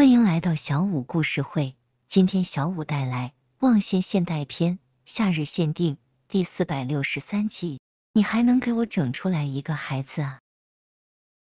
欢迎来到小五故事会，今天小五带来《忘羡现代篇·夏日限定》第四百六十三集。你还能给我整出来一个孩子啊？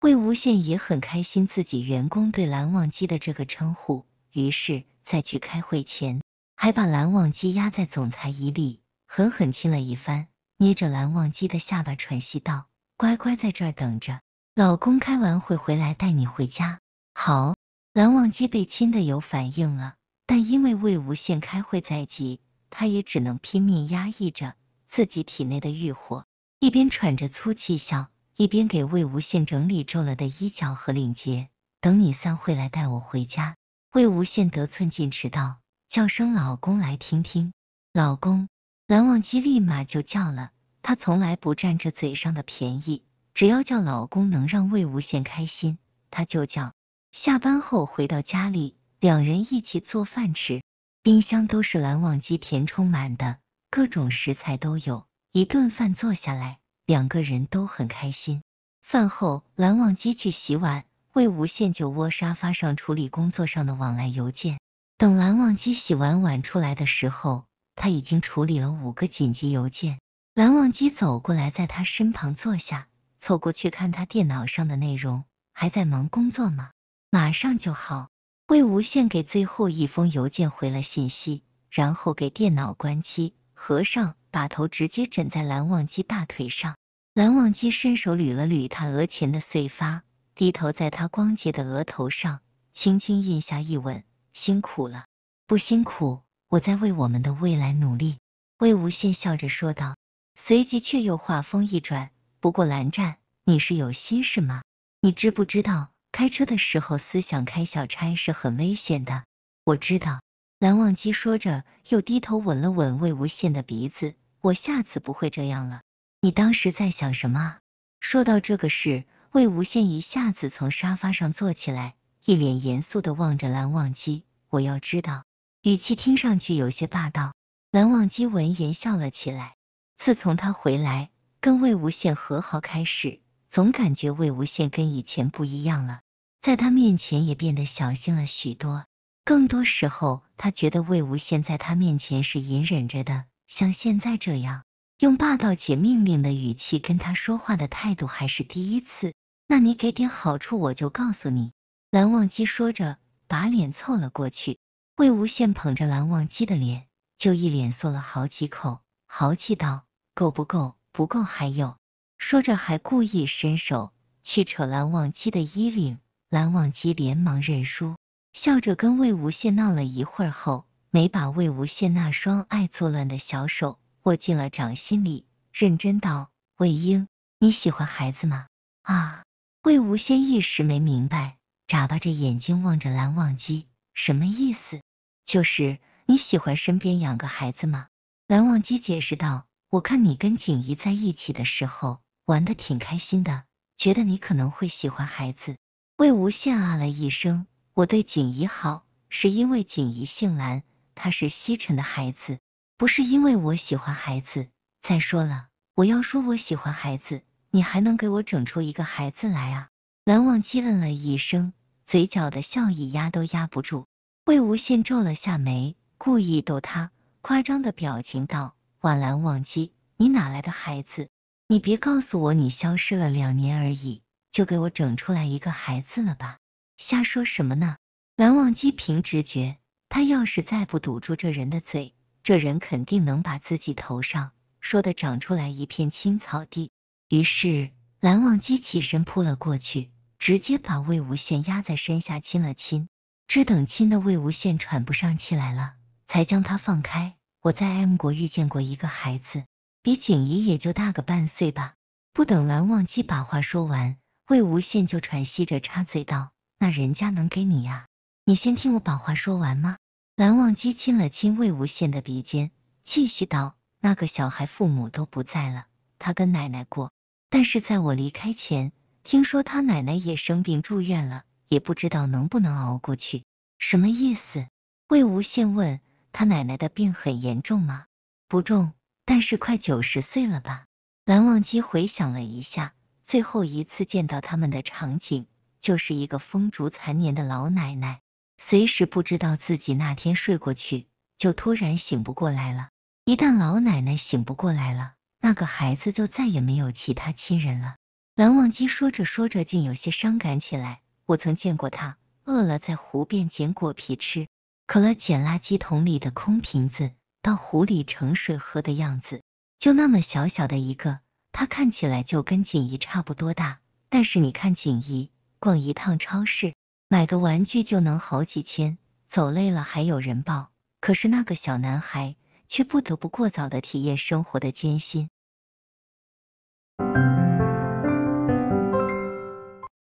魏无羡也很开心自己员工对蓝忘机的这个称呼，于是在去开会前，还把蓝忘机压在总裁椅里，狠狠亲了一番，捏着蓝忘机的下巴喘息道：“乖乖在这儿等着，老公开完会回来带你回家。”好。蓝忘机被亲的有反应了，但因为魏无羡开会在即，他也只能拼命压抑着自己体内的欲火，一边喘着粗气笑，一边给魏无羡整理皱了的衣角和领结。等你散会来带我回家，魏无羡得寸进尺道：“叫声老公来听听。”老公，蓝忘机立马就叫了。他从来不占这嘴上的便宜，只要叫老公能让魏无羡开心，他就叫。下班后回到家里，两人一起做饭吃，冰箱都是蓝忘机填充满的，各种食材都有。一顿饭做下来，两个人都很开心。饭后，蓝忘机去洗碗，魏无羡就窝沙发上处理工作上的往来邮件。等蓝忘机洗完碗出来的时候，他已经处理了五个紧急邮件。蓝忘机走过来，在他身旁坐下，凑过去看他电脑上的内容，还在忙工作吗？马上就好。魏无羡给最后一封邮件回了信息，然后给电脑关机，合上，把头直接枕在蓝忘机大腿上。蓝忘机伸手捋了捋他额前的碎发，低头在他光洁的额头上轻轻印下一吻。辛苦了，不辛苦，我在为我们的未来努力。魏无羡笑着说道，随即却又话锋一转：“不过蓝湛，你是有心事吗？你知不知道？”开车的时候思想开小差是很危险的，我知道。蓝忘机说着，又低头吻了吻魏无羡的鼻子。我下次不会这样了。你当时在想什么？说到这个事，魏无羡一下子从沙发上坐起来，一脸严肃的望着蓝忘机。我要知道，语气听上去有些霸道。蓝忘机闻言笑了起来。自从他回来跟魏无羡和好开始。总感觉魏无羡跟以前不一样了，在他面前也变得小心了许多。更多时候，他觉得魏无羡在他面前是隐忍着的，像现在这样用霸道且命令的语气跟他说话的态度还是第一次。那你给点好处，我就告诉你。”蓝忘机说着，把脸凑了过去。魏无羡捧着蓝忘机的脸，就一脸嗦了好几口，豪气道：“够不够？不够还有。”说着，还故意伸手去扯蓝忘机的衣领，蓝忘机连忙认输，笑着跟魏无羡闹了一会儿后，没把魏无羡那双爱作乱的小手握进了掌心里，认真道：“魏婴，你喜欢孩子吗？”啊！魏无羡一时没明白，眨巴着眼睛望着蓝忘机，什么意思？就是你喜欢身边养个孩子吗？蓝忘机解释道：“我看你跟锦怡在一起的时候。”玩的挺开心的，觉得你可能会喜欢孩子。魏无羡啊了一声，我对锦怡好，是因为锦怡姓蓝，她是西沉的孩子，不是因为我喜欢孩子。再说了，我要说我喜欢孩子，你还能给我整出一个孩子来啊？蓝忘机嗯了一声，嘴角的笑意压都压不住。魏无羡皱了下眉，故意逗他，夸张的表情道：“哇，蓝忘机，你哪来的孩子？”你别告诉我你消失了两年而已，就给我整出来一个孩子了吧？瞎说什么呢？蓝忘机凭直觉，他要是再不堵住这人的嘴，这人肯定能把自己头上说的长出来一片青草地。于是蓝忘机起身扑了过去，直接把魏无羡压在身下亲了亲，只等亲的魏无羡喘不上气来了，才将他放开。我在 M 国遇见过一个孩子。比景怡也就大个半岁吧。不等蓝忘机把话说完，魏无羡就喘息着插嘴道：“那人家能给你呀？你先听我把话说完吗？”蓝忘机亲了亲魏无羡的鼻尖，继续道：“那个小孩父母都不在了，他跟奶奶过。但是在我离开前，听说他奶奶也生病住院了，也不知道能不能熬过去。”什么意思？魏无羡问他：“奶奶的病很严重吗？”“不重。”但是快九十岁了吧？蓝忘机回想了一下，最后一次见到他们的场景，就是一个风烛残年的老奶奶，随时不知道自己那天睡过去就突然醒不过来了。一旦老奶奶醒不过来了，那个孩子就再也没有其他亲人了。蓝忘机说着说着，竟有些伤感起来。我曾见过他，饿了在湖边捡果皮吃，渴了捡垃圾桶里的空瓶子。到湖里盛水喝的样子，就那么小小的一个，他看起来就跟锦怡差不多大。但是你看锦怡，逛一趟超市，买个玩具就能好几千，走累了还有人抱。可是那个小男孩，却不得不过早的体验生活的艰辛。